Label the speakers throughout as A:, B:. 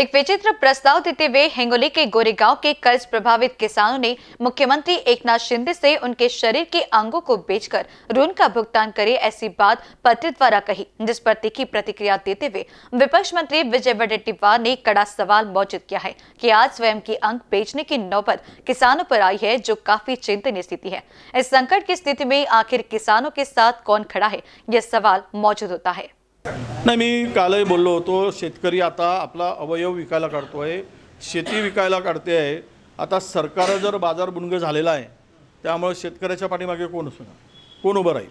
A: एक विचित्र प्रस्ताव देते हुए हिंगोली के गोरेगांव के कर्ज प्रभावित किसानों ने मुख्यमंत्री एकनाथ शिंदे से उनके शरीर के अंगों को बेचकर ऋण का भुगतान करे ऐसी बात पत्र द्वारा कही जिस पर तीखी प्रतिक्रिया देते हुए विपक्ष मंत्री विजय वडेट्टीवार ने कड़ा सवाल मौजूद किया है कि आज स्वयं की अंग बेचने की नौबत किसानों पर आई है जो काफी चिंतनीय स्थिति है इस संकट की स्थिति में आखिर किसानों के साथ कौन खड़ा है यह सवाल मौजूद होता है
B: नाही मी कालही बोललो होतो शेतकरी आता आपला अवयव विकायला काढतो आहे शेती विकायला काढते आहे आता सरकार जर बाजार बाजारबुंग झालेला आहे त्यामुळे शेतकऱ्याच्या पाठीमागे कोण असणार कोण उभं राहील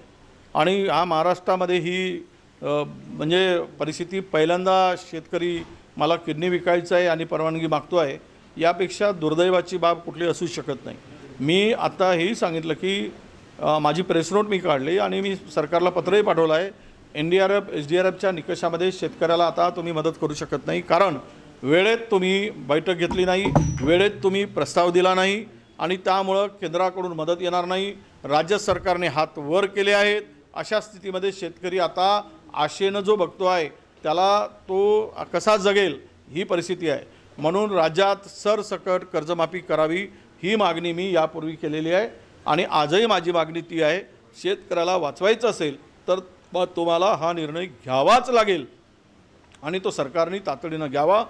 B: आणि हा महाराष्ट्रामध्ये ही म्हणजे परिस्थिती पहिल्यांदा शेतकरी मला किडनी विकायचं आहे आणि परवानगी मागतो आहे यापेक्षा दुर्दैवाची बाब कुठली असू शकत नाही मी आता हेही सांगितलं की माझी प्रेस नोट मी काढली आणि मी सरकारला पत्रही पाठवलं आहे N D R F S D R एफच्या निकषामध्ये शेतकऱ्याला आता तुम्ही मदत करू शकत नाही कारण वेळेत तुम्ही बैठक घेतली नाही वेळेत तुम्ही प्रस्ताव दिला नाही आणि त्यामुळं केंद्राकडून मदत येणार नाही राज्य सरकारने हात वर केले आहेत अशा स्थितीमध्ये शेतकरी आता आशेनं जो बघतो आहे त्याला तो कसा जगेल ही परिस्थिती आहे म्हणून राज्यात सरसकट कर्जमाफी करावी ही मागणी मी यापूर्वी केलेली आहे आणि आजही माझी मागणी ती आहे शेतकऱ्याला वाचवायचं असेल तर मग तुम्हाला हा निर्णय घ्यावाच लागेल आणि तो सरकारने तातडीनं घ्यावा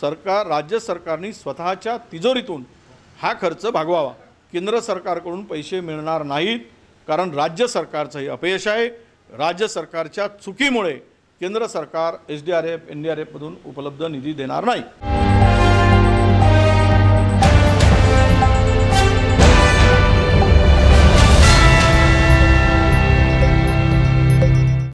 B: सरकार राज्य सरकारने स्वतःच्या तिजोरीतून हा खर्च भागवावा केंद्र सरकारकडून पैसे मिळणार नाहीत कारण राज्य सरकारचं हे अपयश आहे राज्य सरकारच्या चुकीमुळे केंद्र सरकार H D R F N D R एफमधून उपलब्ध निधी देणार नाही